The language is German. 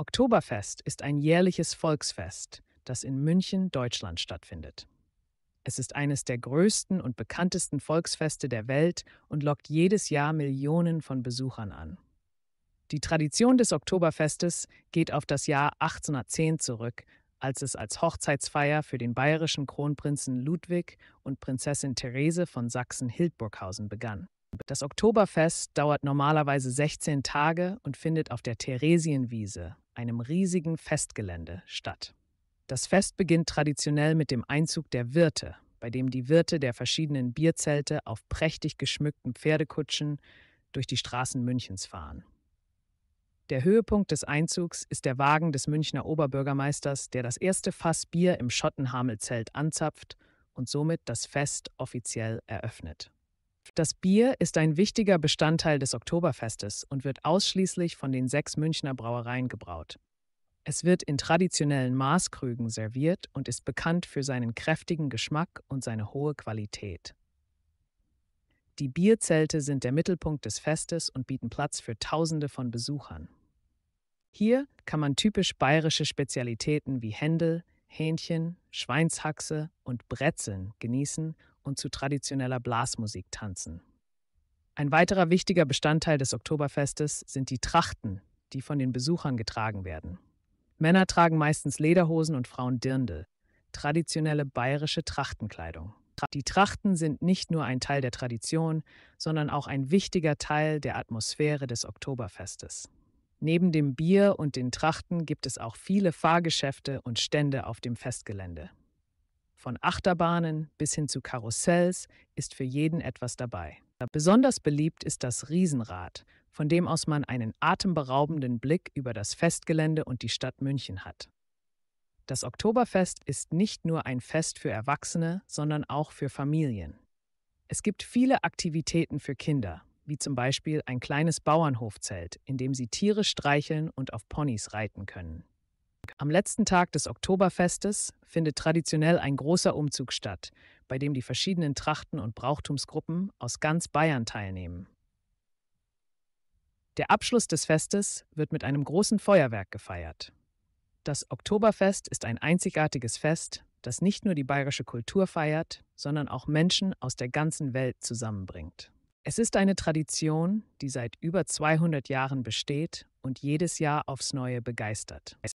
Oktoberfest ist ein jährliches Volksfest, das in München, Deutschland stattfindet. Es ist eines der größten und bekanntesten Volksfeste der Welt und lockt jedes Jahr Millionen von Besuchern an. Die Tradition des Oktoberfestes geht auf das Jahr 1810 zurück, als es als Hochzeitsfeier für den bayerischen Kronprinzen Ludwig und Prinzessin Therese von Sachsen-Hildburghausen begann. Das Oktoberfest dauert normalerweise 16 Tage und findet auf der Theresienwiese einem riesigen Festgelände statt. Das Fest beginnt traditionell mit dem Einzug der Wirte, bei dem die Wirte der verschiedenen Bierzelte auf prächtig geschmückten Pferdekutschen durch die Straßen Münchens fahren. Der Höhepunkt des Einzugs ist der Wagen des Münchner Oberbürgermeisters, der das erste Fass Bier im Schottenhamelzelt anzapft und somit das Fest offiziell eröffnet. Das Bier ist ein wichtiger Bestandteil des Oktoberfestes und wird ausschließlich von den sechs Münchner Brauereien gebraut. Es wird in traditionellen Maßkrügen serviert und ist bekannt für seinen kräftigen Geschmack und seine hohe Qualität. Die Bierzelte sind der Mittelpunkt des Festes und bieten Platz für Tausende von Besuchern. Hier kann man typisch bayerische Spezialitäten wie Händel, Hähnchen, Schweinshaxe und Bretzeln genießen und zu traditioneller Blasmusik tanzen. Ein weiterer wichtiger Bestandteil des Oktoberfestes sind die Trachten, die von den Besuchern getragen werden. Männer tragen meistens Lederhosen und Frauen Dirndl, traditionelle bayerische Trachtenkleidung. Die Trachten sind nicht nur ein Teil der Tradition, sondern auch ein wichtiger Teil der Atmosphäre des Oktoberfestes. Neben dem Bier und den Trachten gibt es auch viele Fahrgeschäfte und Stände auf dem Festgelände. Von Achterbahnen bis hin zu Karussells ist für jeden etwas dabei. Besonders beliebt ist das Riesenrad, von dem aus man einen atemberaubenden Blick über das Festgelände und die Stadt München hat. Das Oktoberfest ist nicht nur ein Fest für Erwachsene, sondern auch für Familien. Es gibt viele Aktivitäten für Kinder, wie zum Beispiel ein kleines Bauernhofzelt, in dem sie Tiere streicheln und auf Ponys reiten können. Am letzten Tag des Oktoberfestes findet traditionell ein großer Umzug statt, bei dem die verschiedenen Trachten und Brauchtumsgruppen aus ganz Bayern teilnehmen. Der Abschluss des Festes wird mit einem großen Feuerwerk gefeiert. Das Oktoberfest ist ein einzigartiges Fest, das nicht nur die bayerische Kultur feiert, sondern auch Menschen aus der ganzen Welt zusammenbringt. Es ist eine Tradition, die seit über 200 Jahren besteht und jedes Jahr aufs Neue begeistert.